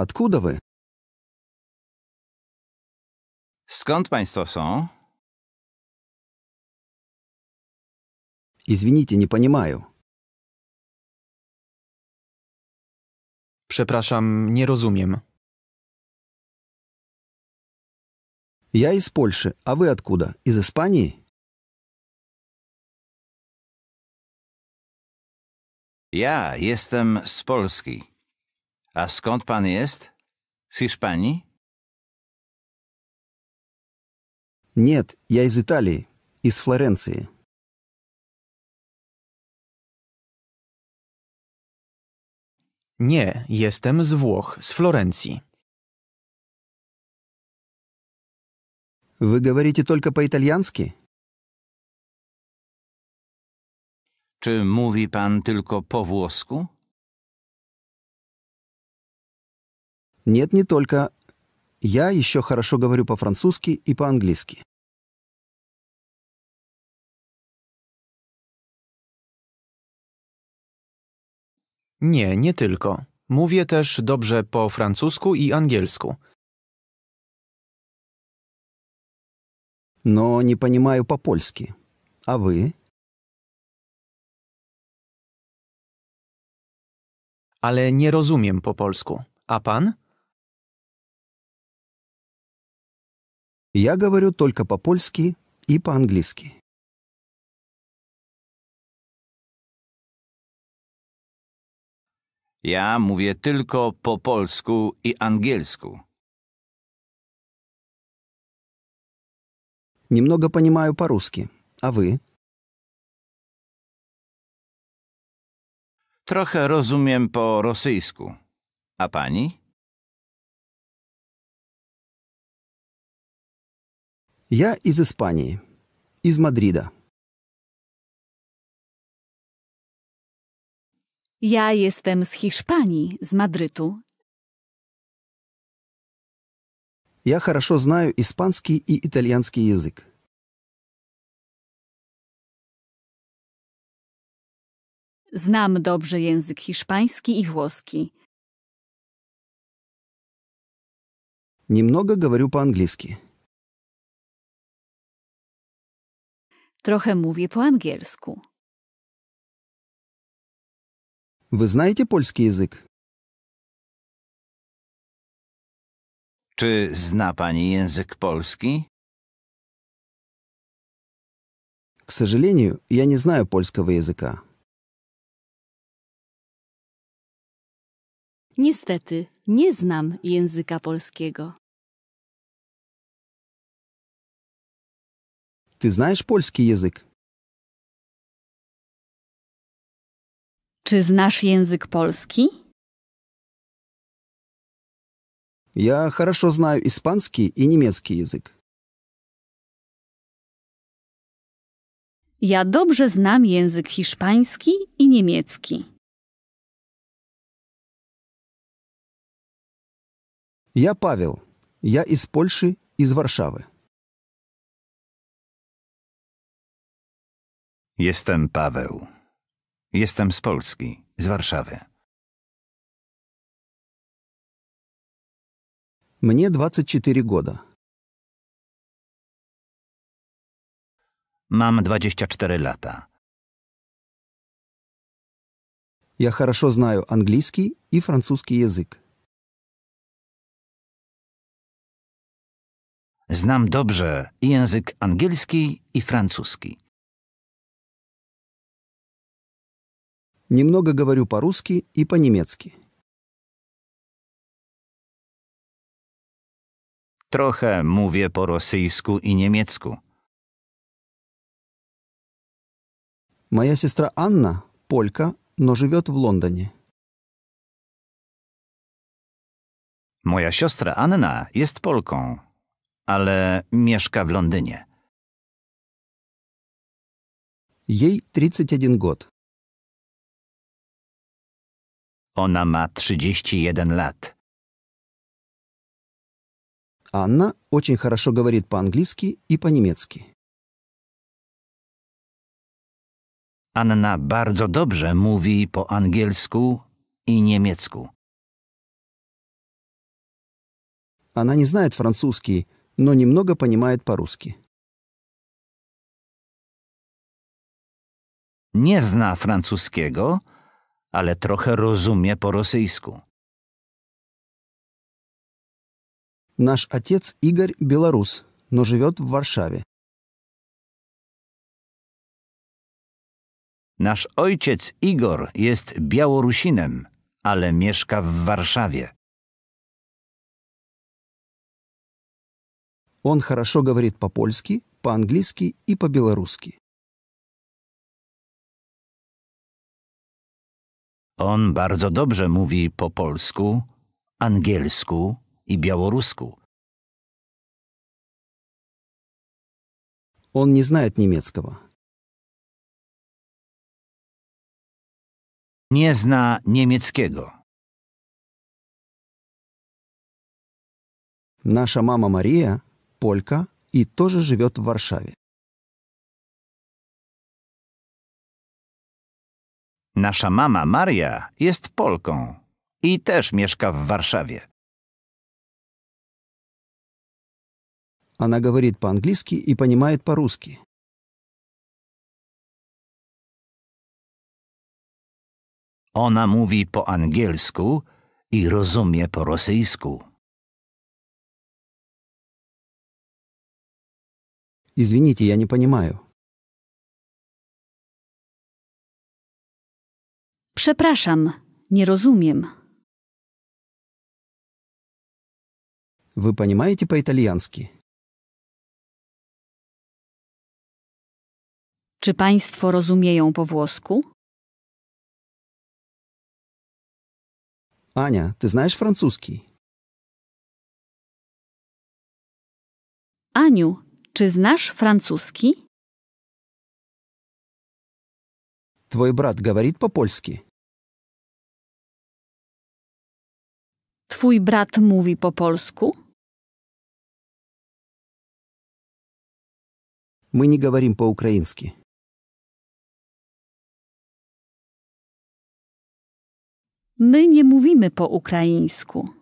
Откуда вы? Скант państwo są? Извините, не понимаю. Przepraszam, nie rozumiem. Ja z Polski, a wy откуда? Из Испании? Ja jestem z Polski. A skąd pan jest? Z Hiszpanii? ja я из Италии, z Florencji. Nie, jestem z Włoch, z Florencji. Вы говорите po по Czy mówi pan tylko po włosku? Нет, не только. Я еще хорошо говорю по-французски и по-английски. Nie, nie tylko. Mówię też dobrze po francusku i angielsku. Но не понимаю по-польски. А вы? Ale nie rozumiem po polsku. A pan? Я говорю только по-польски и по-английски. Я mówię только по polsku и angielsku. Немного понимаю по-русски. А вы? Trochę rozumiem по rosyjsku. А пани? Я из Испании. Из Мадрида. Я jestem z Hiszpanii, z Madrytu. Я хорошо знаю испанский и итальянский язык. Знам dobrze język испанский и włoski. Немного говорю по-английски. Trochę mówię po angielsku. Wy знаете polski język? Czy zna pani język polski? К сожалению, я не знаю польского языка. Niestety, nie znam języka polskiego. Ты знаешь польский язык? Czy znasz język polski? Ja хорошо знаю hiszpański i niemiecki język. Ja dobrze znam język hiszpański i niemiecki. Ja Paweł. Ja из Польши, z Warszawy. Jestem Paweł. Jestem z Polski, z Warszawy. Мне 24 года. Mam 24 lata. Я хорошо знаю английский и французский язык. Znam dobrze język angielski i francuski. Немного говорю по-русски и по-немецки. Trochę mówię po rosyjsku i niemiecku. Моя сестра Анна – полька, но живет в Лондоне. Moja siostra Anna jest Polką, ale mieszka w Londynie. Jej 31 год. Ona ma 31 лет. Анна очень хорошо говорит по-английски и по-немецки. Anna bardzo dobrze mówi po angielsku i niemiecku. Она не знает французский, но немного понимает по-русски. Nie zna francuskiego, ale trochę rozumie po rosyjsku. Nasz ojciec Igor Białorus, no żyje w Warszawie. Nasz ojciec Igor jest Białorusinem, ale mieszka w Warszawie. On хорошо говорит по-польски, по-английски и по-белорусски. On bardzo dobrze mówi po polsku, angielsku i białorusku. On nie zna niemieckiego. Nie zna niemieckiego. Nasza mama Maria, Polka, i też żyje w Warszawie. Nasza mama Maria jest Polką i też mieszka w Warszawie. Она говорит по-английски и понимает по-русски. Ona mówi po angielsku i rozumie po rosyjsku. Извините, я не понимаю. Przepraszam, nie rozumiem. Wy понимаете po итальянски Czy państwo rozumieją po włosku? Ania, ty znasz francuski? Aniu, czy znasz francuski? Twój brat говорит po polsku. Twój brat mówi po polsku? My nie mówimy po ukraińsku.